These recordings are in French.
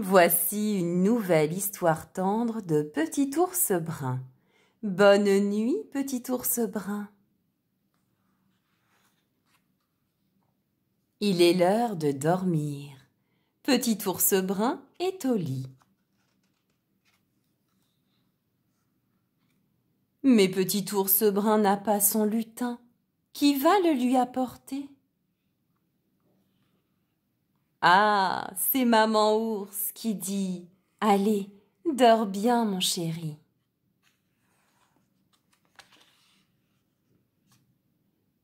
Voici une nouvelle histoire tendre de Petit ours brun. Bonne nuit, Petit ours brun. Il est l'heure de dormir. Petit ours brun est au lit. Mais Petit ours brun n'a pas son lutin. Qui va le lui apporter? Ah, c'est maman ours qui dit Allez, dors bien, mon chéri.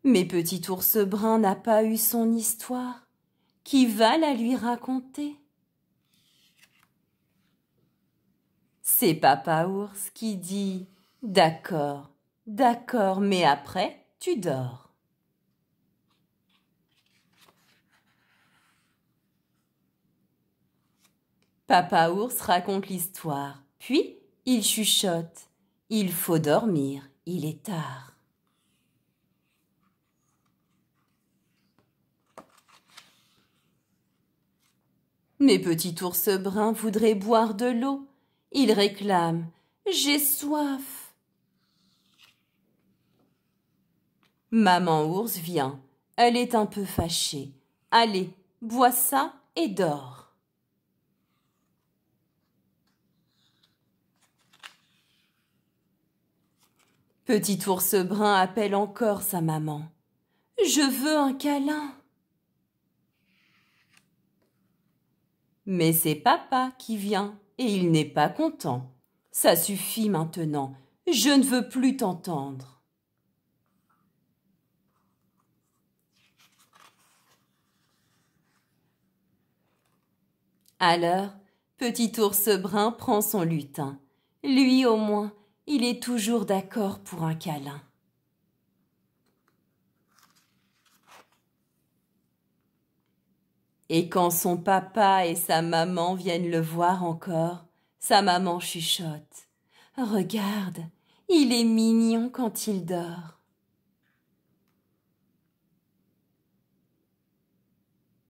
Mais petit ours brun n'a pas eu son histoire. Qui va la lui raconter C'est papa ours qui dit D'accord, d'accord, mais après, tu dors. Papa ours raconte l'histoire, puis il chuchote. Il faut dormir, il est tard. Mes petits ours bruns voudraient boire de l'eau. Ils réclament J'ai soif. Maman ours vient. Elle est un peu fâchée. Allez, bois ça et dors. Petit ours brun appelle encore sa maman. Je veux un câlin. Mais c'est papa qui vient, et il n'est pas content. Ça suffit maintenant, je ne veux plus t'entendre. Alors, petit ours brun prend son lutin. Lui au moins, il est toujours d'accord pour un câlin. Et quand son papa et sa maman viennent le voir encore, sa maman chuchote. Regarde, il est mignon quand il dort.